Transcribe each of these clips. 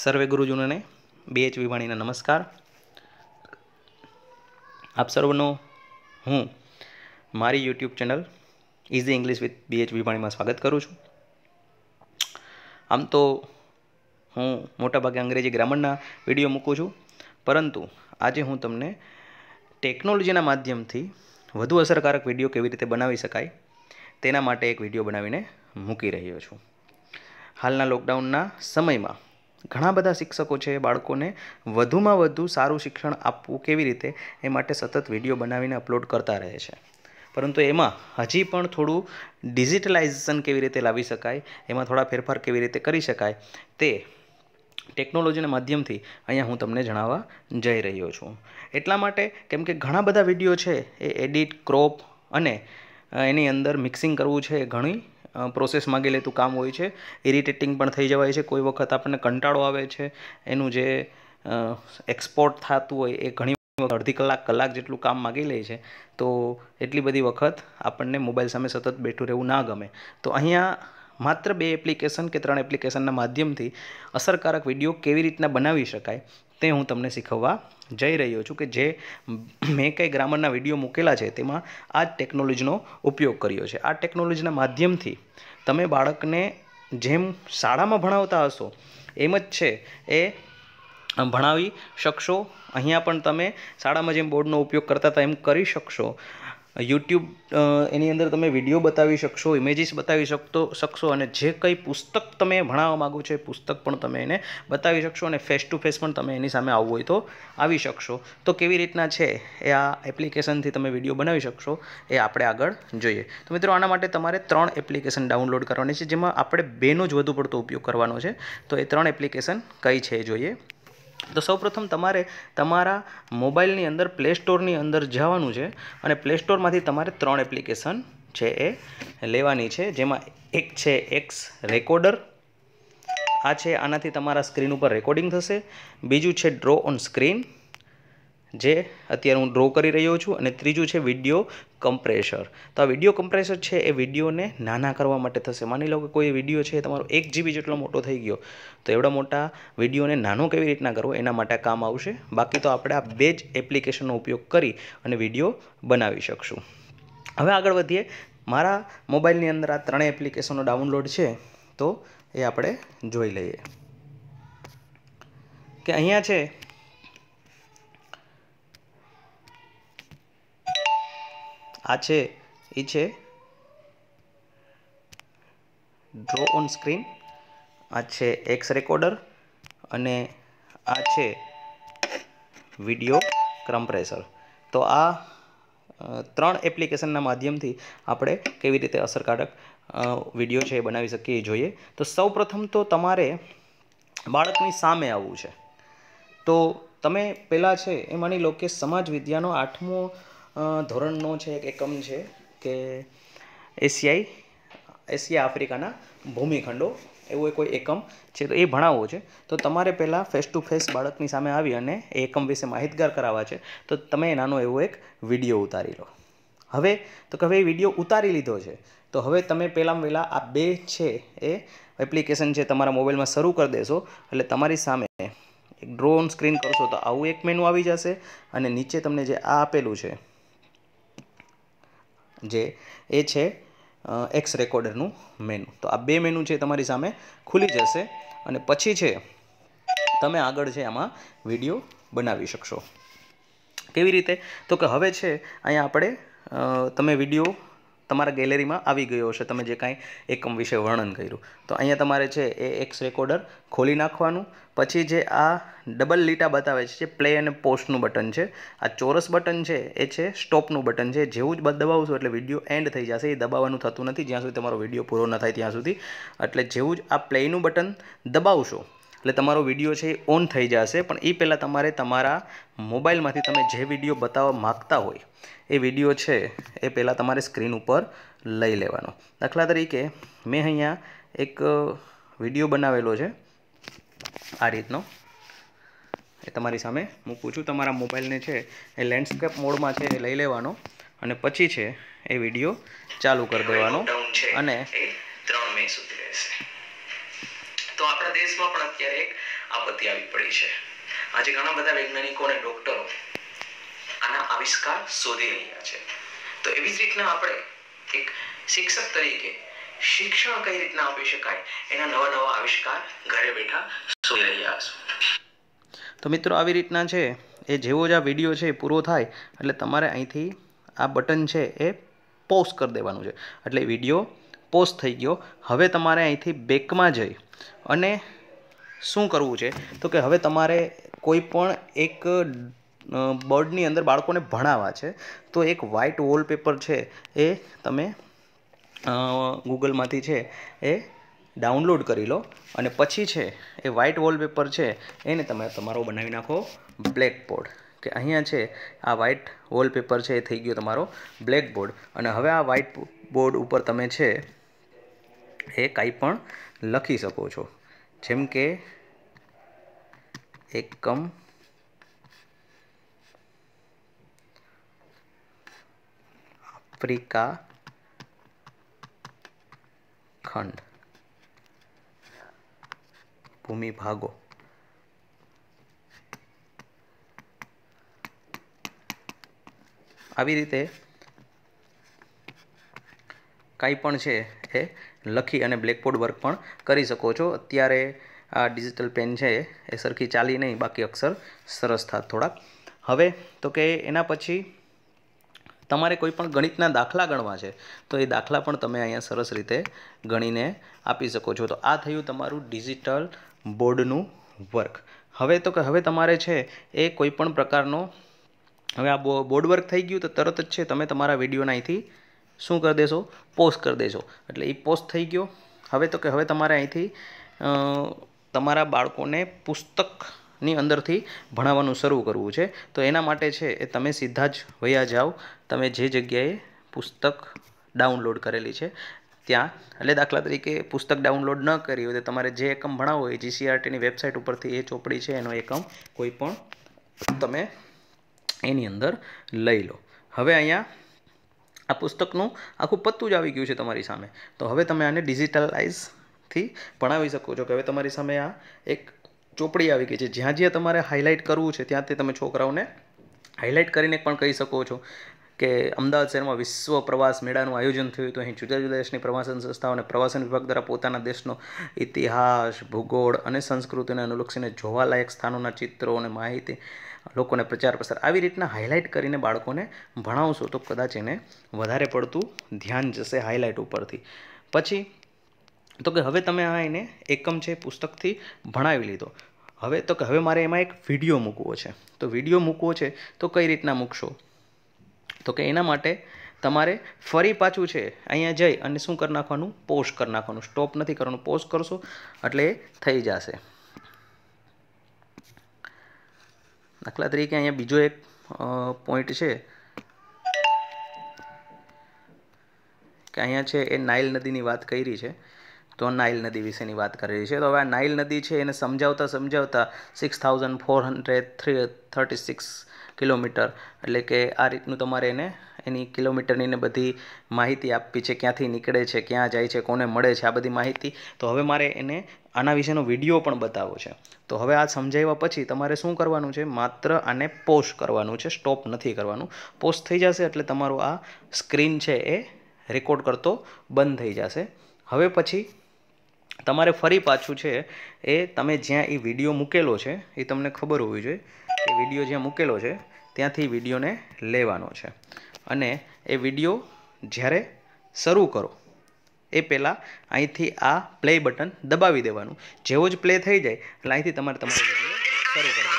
સર્વે ગુરુજનોને બે એચ વિવાણીના નમસ્કાર આપ સર્વનો હું મારી YouTube channel easy English with B H વિવાણીમાં સ્વાગત કરું છું આમ તો હું મોટાભાગે અંગ્રેજી ગ્રામરના વિડીયો મૂકું છું પરંતુ આજે હું તમને ટેકનોલોજીના માધ્યમથી વધુ અસરકારક વિડીયો કેવી રીતે બનાવી શકાય તેના માટે એક વિડીયો બનાવીને મૂકી રહ્યો છું હાલના લોકડાઉનના સમયમાં ઘણા બધા શિક્ષકો છે એ બાળકોને વધુમાં વધુ સારું શિક્ષણ આપવું કેવી રીતે એ માટે સતત વિડીયો બનાવીને અપલોડ કરતા રહે છે પરંતુ એમાં હજી પણ થોડું ડિજિટલાઇઝેશન કેવી રીતે લાવી શકાય એમાં થોડા ફેરફાર કેવી રીતે કરી શકાય તે ટેકનોલોજીના માધ્યમથી અહીંયા હું તમને જણાવવા જઈ રહ્યો છું એટલા માટે કેમ કે ઘણા બધા વિડીયો છે એ એડિટ ક્રોપ અને એની અંદર મિક્સિંગ કરવું છે એ ઘણી પ્રોસેસ માગી લેતું કામ હોય છે ઇરિટેટિંગ પણ થઈ જવાય છે કોઈ વખત આપણને કંટાળો આવે છે એનું જે એક્સપોર્ટ થતું હોય એ ઘણી અડધી કલાક કલાક જેટલું કામ માગી લે છે તો એટલી બધી વખત આપણને મોબાઈલ સામે સતત બેઠું રહેવું ના ગમે તો અહીંયા માત્ર બે એપ્લિકેશન કે ત્રણ એપ્લિકેશનના માધ્યમથી અસરકારક વિડીયો કેવી રીતના બનાવી શકાય તે હું તમને શીખવવા જઈ રહ્યો છું કે જે મેં કંઈ ગ્રામરના વિડીયો મૂકેલા છે તેમાં આ જ ટેકનોલોજીનો ઉપયોગ કર્યો છે આ ટેકનોલોજીના માધ્યમથી તમે બાળકને જેમ શાળામાં ભણાવતા હશો એમ જ છે એ ભણાવી શકશો અહીંયા પણ તમે શાળામાં જેમ બોર્ડનો ઉપયોગ કરતા હતા એમ કરી શકશો યુટ્યુબ એની અંદર તમે વિડીયો બતાવી શકશો ઇમેજીસ બતાવી શકતો શકશો અને જે કંઈ પુસ્તક તમે ભણાવવા માગો છો એ પુસ્તક પણ તમે એને બતાવી શકશો અને ફેસ ટુ ફેસ પણ તમે એની સામે આવવું હોય તો આવી શકશો તો કેવી રીતના છે એ આ એપ્લિકેશનથી તમે વિડીયો બનાવી શકશો એ આપણે આગળ જોઈએ તો મિત્રો આના માટે તમારે ત્રણ એપ્લિકેશન ડાઉનલોડ કરવાની છે જેમાં આપણે બેનો જ વધુ પડતો ઉપયોગ કરવાનો છે તો એ ત્રણ એપ્લિકેશન કઈ છે જોઈએ તો સૌપ્રથમ તમારે તમારા મોબાઈલની અંદર પ્લે સ્ટોરની અંદર જવાનું છે અને પ્લે સ્ટોરમાંથી તમારે ત્રણ એપ્લિકેશન છે એ લેવાની છે જેમાં એક છે એક્સ રેકોર્ડર આ છે આનાથી તમારા સ્ક્રીન ઉપર રેકોર્ડિંગ થશે બીજું છે ડ્રો ઓન સ્ક્રીન જે અત્યારે હું ડ્રો કરી રહ્યો છું અને ત્રીજું છે વિડીયો કમ્પ્રેસર તો આ વિડીયો કમ્પ્રેસર છે એ વિડીયોને નાના કરવા માટે થશે માની લો કે કોઈ વિડીયો છે તમારો એક જીબી જેટલો મોટો થઈ ગયો તો એવડા મોટા વિડીયોને નાનો કેવી રીતના કરવો એના માટે કામ આવશે બાકી તો આપણે આ બે જ એપ્લિકેશનનો ઉપયોગ કરી અને વિડીયો બનાવી શકશું હવે આગળ વધીએ મારા મોબાઈલની અંદર આ ત્રણેય એપ્લિકેશનો ડાઉનલોડ છે તો એ આપણે જોઈ લઈએ કે અહીંયા છે આ છે એ છે ડ્રો ઓન સ્ક્રીન આ છે એક્સ રેકોર્ડર અને આ છે વિડીયો ક્રમ્પ્રેસર તો આ ત્રણ એપ્લિકેશનના માધ્યમથી આપણે કેવી રીતે અસરકારક વિડીયો છે એ બનાવી શકીએ જોઈએ તો સૌ તો તમારે બાળકની સામે આવવું છે તો તમે પહેલાં છે એ માની લો કે સમાજ વિદ્યાનો આઠમો ધોરણનો છે એક એકમ છે કે એશિયાઈ એશિયા આફ્રિકાના ભૂમિખંડો એવો કોઈ એકમ છે તો એ ભણાવવો છે તો તમારે પહેલાં ફેસ ટુ ફેસ બાળકની સામે આવી અને એ એકમ વિશે માહિતગાર કરાવવા છે તો તમે નાનો એવો એક વિડીયો ઉતારી લો હવે તો કે હવે વિડીયો ઉતારી લીધો છે તો હવે તમે પહેલાં પહેલાં આ બે છે એ એપ્લિકેશન છે તમારા મોબાઈલમાં શરૂ કરી દેશો એટલે તમારી સામે એક ડ્રોન સ્ક્રીન કરશો તો આવું એક મેનુ આવી જશે અને નીચે તમને જે આ આપેલું છે જે એ છે એક્સ રેકોર્ડરનું મેનુ તો આ બે મેનુ છે તમારી સામે ખુલી જશે અને પછી છે તમે આગળ છે આમાં વિડીયો બનાવી શકશો કેવી રીતે તો કે હવે છે અહીંયા આપણે તમે વિડીયો તમારા ગેલેરીમાં આવી ગયો હશે તમે જે કાંઈ એકમ વિશે વર્ણન કર્યું તો અહીંયા તમારે છે એ એક્સ રેકોર્ડર ખોલી નાખવાનું પછી જે આ ડબલ લીટા બતાવે છે જે પ્લે અને પોસ્ટનું બટન છે આ ચોરસ બટન છે એ છે સ્ટોપનું બટન છે જેવું જ દબાવશો એટલે વિડીયો એન્ડ થઈ જશે એ દબાવવાનું થતું નથી જ્યાં સુધી તમારો વિડીયો પૂરો ન થાય ત્યાં સુધી એટલે જેવું જ આ પ્લેનું બટન દબાવશો એટલે તમારો વિડીયો છે એ ઓન થઈ જશે પણ એ પહેલાં તમારે તમારા મોબાઈલમાંથી તમે જે વિડીયો બતાવવા માગતા હોય એ વિડીયો છે એ પહેલાં તમારે સ્ક્રીન ઉપર લઈ લેવાનો દાખલા તરીકે મેં અહીંયા એક વિડીયો બનાવેલો છે આ રીતનો એ તમારી સામે મૂકું છું તમારા મોબાઈલને છે એ લેન્ડસ્કેપ મોડમાં છે એ લઈ લેવાનો અને પછી છે એ વિડીયો ચાલુ કરી દેવાનો અને ત્રણ મે સુધી રહેશે તો આપણા દેશમાં પણ અત્યારે એક આપત્તિ આવી પડી છે આજે ઘણા બધા વૈજ્ઞાનિકો અને ડોક્ટરો આના આવિષ્કાર શોધી રહ્યા છે તો એવી જ રીતના આપણે એક શિક્ષક તરીકે શિક્ષણ કઈ રીતના આપી શકાય એના નવા નવા આવિષ્કાર ઘરે બેઠા શોધી રહ્યા છે તો મિત્રો આવી રીતના છે એ જેવો જ આ વિડીયો છે એ પૂરો થાય એટલે તમારે અહીંથી આ બટન છે એ પોઝ કરી દેવાનું છે એટલે વિડીયો પોસ્ટ થઈ ગયો હવે તમારે અહીંથી બેકમાં જઈ અને શું કરવું છે તો કે હવે તમારે કોઈ પણ એક બોર્ડની અંદર બાળકોને ભણાવવા છે તો એક વ્હાઇટ વોલપેપર છે એ તમે ગૂગલમાંથી છે એ ડાઉનલોડ કરી લો અને પછી છે એ વ્હાઇટ વોલપેપર છે એને તમે તમારો બનાવી નાખો બ્લેકબોર્ડ કે અહીંયા છે આ વ્હાઇટ વોલપેપર છે એ થઈ ગયો તમારો બ્લેકબોર્ડ અને હવે આ વ્હાઇટ બોર્ડ ઉપર તમે છે એ કાંઈ પણ લખી શકો છો જેમ કે એકમ આફ્રિકા ખંડ ભૂમિ ભાગો આવી રીતે કાંઈ પણ છે એ લખી અને બ્લેકબોર્ડ વર્ક પણ કરી શકો છો અત્યારે આ ડિજિટલ પેન છે એ સરખી ચાલી નહીં બાકી અક્ષર સરસ થાત થોડાક હવે તો કે એના પછી તમારે કોઈ પણ ગણિતના દાખલા ગણવા છે તો એ દાખલા પણ તમે અહીંયા સરસ રીતે ગણીને આપી શકો છો તો આ થયું તમારું ડિજિટલ બોર્ડનું વર્ક હવે તો કે હવે તમારે છે એ કોઈ પણ પ્રકારનો હવે આ બોર્ડ વર્ક થઈ ગયું તો તરત જ છે તમે તમારા વિડીયોના અહીંથી શું કરી દેશો પોસ્ટ કરી દેશો એટલે એ પોસ્ટ થઈ ગયો હવે તો કે હવે તમારે અહીંથી તમારા બાળકોને પુસ્તકની અંદરથી ભણાવવાનું શરૂ કરવું છે તો એના માટે છે એ તમે સીધા જ વયા જાઓ તમે જે જગ્યાએ પુસ્તક ડાઉનલોડ કરેલી છે ત્યાં એટલે દાખલા તરીકે પુસ્તક ડાઉનલોડ ન કરી હોય તો તમારે જે એકમ ભણાવો હોય જીસીઆરટીની વેબસાઇટ ઉપરથી એ ચોપડી છે એનો એકમ કોઈ પણ તમે એની અંદર લઈ લો હવે અહીંયા આ પુસ્તકનું આખું પત્તું જ આવી ગયું છે તમારી સામે તો હવે તમે આને ડિજિટલાઇઝથી ભણાવી શકો છો કે હવે તમારી સામે આ એક ચોપડી આવી ગઈ છે જ્યાં જ્યાં તમારે હાઇલાઇટ કરવું છે ત્યાં તે તમે છોકરાઓને હાઇલાઇટ કરીને પણ કહી શકો છો કે અમદાવાદ શહેરમાં વિશ્વ પ્રવાસ મેળાનું આયોજન થયું તો અહીં જુદા જુદા દેશની પ્રવાસન સંસ્થાઓ અને પ્રવાસન વિભાગ દ્વારા પોતાના દેશનો ઇતિહાસ ભૂગોળ અને સંસ્કૃતિને અનુલક્ષીને જોવાલાયક સ્થાનોના ચિત્રો અને માહિતી લોકોને પ્રચાર પ્રસાર આવી રીતના હાઇલાઇટ કરીને બાળકોને ભણાવશો તો કદાચ એને વધારે પડતું ધ્યાન જશે હાઇલાઇટ ઉપરથી પછી તો કે હવે તમે આ એને એકમ છે પુસ્તકથી ભણાવી લીધો હવે તો કે હવે મારે એમાં એક વિડીયો મૂકવો છે તો વિડીયો મૂકવો છે તો કઈ રીતના મૂકશો તો કે એના માટે તમારે ફરી પાછું છે અહીંયા જઈ અને શું કરી નાખવાનું પોસ્ટ કરી નાખવાનું સ્ટોપ નથી કરવાનું પોસ્ટ કરશો એટલે થઈ જશે દાખલા તરીકે અહીંયા બીજો એક પોઈન્ટ છે કે અહીંયા છે એ નાઇલ નદીની વાત કરી છે તો નાઇલ નદી વિશેની વાત કરેલી છે તો હવે આ નાઇલ નદી છે એને સમજાવતા સમજાવતા six thousand four hundred three thirty six kilometre એટલે કે આ રીતનું તમારે એને એની કિલોમીટરની ને બધી માહિતી આપવી છે ક્યાંથી નીકળે છે ક્યાં જાય છે કોને મળે છે આ બધી માહિતી તો હવે મારે એને આના વિશેનો વિડીયો પણ બતાવો છે તો હવે આ સમજાવ્યા પછી તમારે શું કરવાનું છે માત્ર આને પોસ્ટ કરવાનું છે સ્ટોપ નથી કરવાનું પોસ્ટ થઈ જશે એટલે તમારું આ સ્ક્રીન છે એ રેકોર્ડ કરતો બંધ થઈ જશે હવે પછી તમારે ફરી પાછું છે એ તમે જ્યાં એ વિડીયો મૂકેલો છે એ તમને ખબર હોવી જોઈએ કે વિડીયો જ્યાં મૂકેલો છે ત્યાંથી વિડીયોને લેવાનો છે અને એ વિડીયો જ્યારે શરૂ કરો એ પહેલાં અહીંથી આ પ્લે બટન દબાવી દેવાનું જેવો જ પ્લે થઈ જાય એટલે અહીંથી તમારે તમારો શરૂ કરવાનો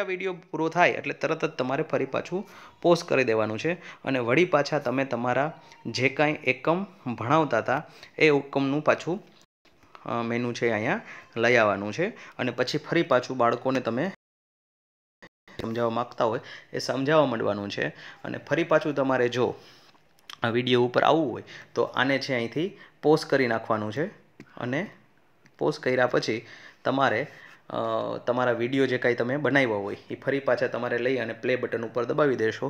આ વિડીયો પૂરો થાય એટલે તરત જ તમારે ફરી પાછું પોસ્ટ કરી દેવાનું છે અને વળી પાછા તમે તમારા જે કાંઈ એકમ ભણાવતા હતા એ એકમનું પાછું મેનુ છે અહીંયા લઈ આવવાનું છે અને પછી ફરી પાછું બાળકોને તમે સમજાવવા માગતા હોય એ સમજાવવા માંડવાનું છે અને ફરી પાછું તમારે જો આ વિડીયો ઉપર આવવું હોય તો આને છે અહીંથી પોસ્ટ કરી નાખવાનું છે અને પોસ્ટ કર્યા પછી તમારે તમારા વિડીયો જે કાંઈ તમે બનાવ્યા હોય એ ફરી પાછા તમારે લઈ અને પ્લે બટન ઉપર દબાવી દેશો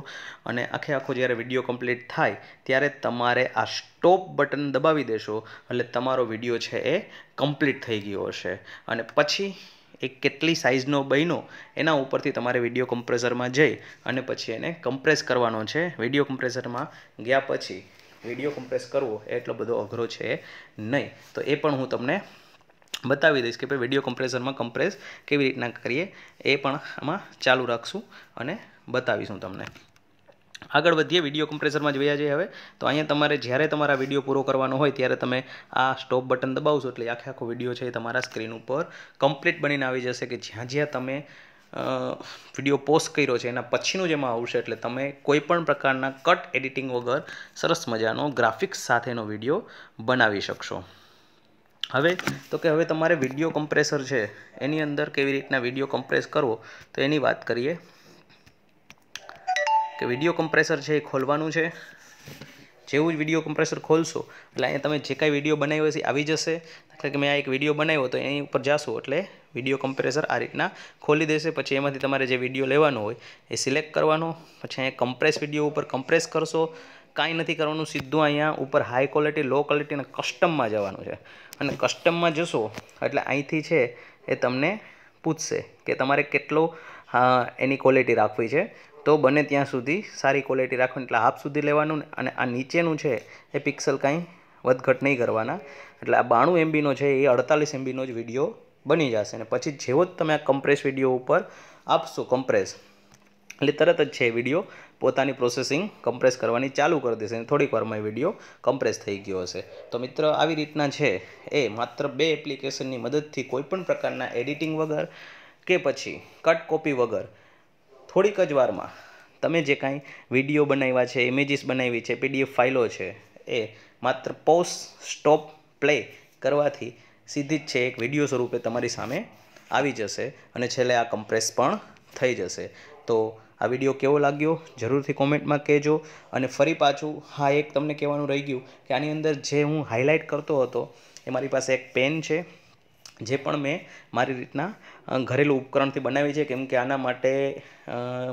અને આખે આખો જ્યારે વિડીયો કમ્પ્લીટ થાય ત્યારે તમારે આ સ્ટોપ બટન દબાવી દેશો એટલે તમારો વિડીયો છે એ કમ્પ્લીટ થઈ ગયો હશે અને પછી એ કેટલી સાઇઝનો બન્યો એના ઉપરથી તમારે વિડીયો કમ્પ્રેસરમાં જઈ અને પછી એને કમ્પ્રેસ કરવાનો છે વિડીયો કમ્પ્રેસરમાં ગયા પછી વિડીયો કમ્પ્રેસ કરવો એટલો બધો અઘરો છે નહીં તો એ પણ હું તમને બતાવી દઈશ કે ભાઈ વિડીયો કમ્પ્રેસરમાં કમ્પ્રેસ કેવી રીતના કરીએ એ પણ આમાં ચાલુ રાખશું અને બતાવીશું તમને આગળ વધીએ વિડીયો કમ્પ્રેસરમાં જોયા જઈએ હવે તો અહીંયા તમારે જ્યારે તમારા વિડીયો પૂરો કરવાનો હોય ત્યારે તમે આ સ્ટોપ બટન દબાવશો એટલે આખે આખો વિડીયો છે એ તમારા સ્ક્રીન ઉપર કમ્પ્લીટ બનીને આવી જશે કે જ્યાં જ્યાં તમે વિડીયો પોસ્ટ કર્યો છે એના પછીનું જેમાં આવશે એટલે તમે કોઈપણ પ્રકારના કટ એડિટિંગ વગર સરસ મજાનો ગ્રાફિક્સ સાથેનો વિડીયો બનાવી શકશો હવે તો કે હવે તમારે વિડીયો કમ્પ્રેસર છે એની અંદર કેવી રીતના વિડીયો કમ્પ્રેસ કરવો તો એની વાત કરીએ કે વિડીયો કમ્પ્રેસર છે એ ખોલવાનું છે જેવું જ વિડીયો કમ્પ્રેસર ખોલશો એટલે અહીંયા તમે જે કાંઈ વિડીયો બનાવ્યો છે આવી જશે એટલે કે મેં આ એક વિડીયો બનાવ્યો તો એની ઉપર જાશો એટલે વિડીયો કમ્પ્રેસર આ રીતના ખોલી દેશે પછી એમાંથી તમારે જે વિડીયો લેવાનો હોય એ સિલેક્ટ કરવાનો પછી અહીંયા કમ્પ્રેસ વિડીયો ઉપર કમ્પ્રેસ કરશો કાંઈ નથી કરવાનું સીધું અહીંયા ઉપર હાઈ ક્વોલિટી લો ક્વોલિટી અને કસ્ટમમાં જવાનું છે અને કસ્ટમમાં જશો એટલે અહીંથી છે એ તમને પૂછશે કે તમારે કેટલો એની ક્વોલિટી રાખવી છે તો બને ત્યાં સુધી સારી ક્વોલિટી રાખવાની એટલે હાફ સુધી લેવાનું અને આ નીચેનું છે એ પિક્સલ કાંઈ વધઘટ નહીં કરવાના એટલે આ બાણું એમબીનો છે એ અડતાલીસ એમબીનો જ વિડીયો બની જશે અને પછી જેવો જ તમે આ કમ્પ્રેસ વિડીયો ઉપર આપશો કમ્પ્રેસ એટલે તરત જ છે એ વિડીયો પોતાની પ્રોસેસિંગ કમ્પ્રેસ કરવાની ચાલુ કરી દેશે અને થોડીક વારમાં એ વિડીયો કમ્પ્રેસ થઈ ગયો હશે તો મિત્ર આવી રીતના છે એ માત્ર બે એપ્લિકેશનની મદદથી કોઈપણ પ્રકારના એડિટિંગ વગર કે પછી કટ કોપી વગર થોડીક જ વારમાં તમે જે કાંઈ વિડીયો બનાવ્યા છે ઇમેજીસ બનાવી છે પીડીએફ ફાઇલો છે એ માત્ર પોઝ સ્ટોપ પ્લે કરવાથી સીધી જ છે એક વિડીયો સ્વરૂપે તમારી સામે આવી જશે અને છેલ્લે આ કમ્પ્રેસ પણ થઈ જશે તો આ વિડીયો કેવો લાગ્યો જરૂરથી કોમેન્ટમાં કહેજો અને ફરી પાછું હા એક તમને કહેવાનું રહી ગયું કે આની અંદર જે હું હાઇલાઇટ કરતો હતો એ મારી પાસે એક પેન છે જે પણ મેં મારી રીતના ઘરેલું ઉપકરણથી બનાવી છે કેમ કે આના માટે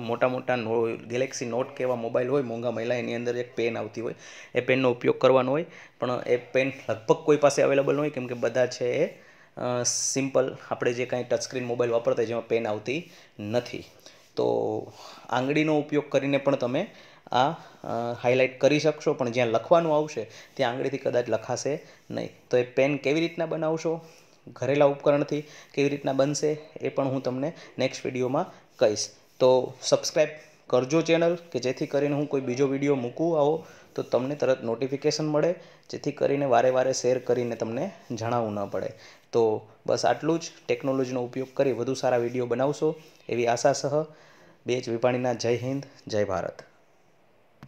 મોટા મોટા નો ગેલેક્સી નોટ કેવા મોબાઈલ હોય મોંઘા મહિલા એની અંદર એક પેન આવતી હોય એ પેનનો ઉપયોગ કરવાનો હોય પણ એ પેન લગભગ કોઈ પાસે અવેલેબલ હોય કેમ કે બધા છે એ સિમ્પલ આપણે જે કાંઈ ટચસ્ક્રીન મોબાઈલ વાપરતા જેમાં પેન આવતી નથી તો આંગળીનો ઉપયોગ કરીને પણ તમે આ હાઇલાઇટ કરી શકશો પણ જ્યાં લખવાનું આવશે ત્યાં આંગળીથી કદાચ લખાશે નહીં તો એ પેન કેવી રીતના બનાવશો ઘરેલા ઉપકરણથી કેવી રીતના બનશે એ પણ હું તમને નેક્સ્ટ વિડીયોમાં કહીશ તો સબસ્ક્રાઈબ કરજો ચેનલ કે જેથી કરીને હું કોઈ બીજો વિડીયો મૂકું આવો તો તમને તરત નોટિફિકેશન મળે જેથી કરીને વારે વારે શેર કરીને તમને જણાવવું ન પડે તો બસ આટલું જ ટેકનોલોજીનો ઉપયોગ કરી વધુ સારા વિડીયો બનાવશો એવી આશા સહ બી એચ વિપાણીના જય હિન્દ જય ભારત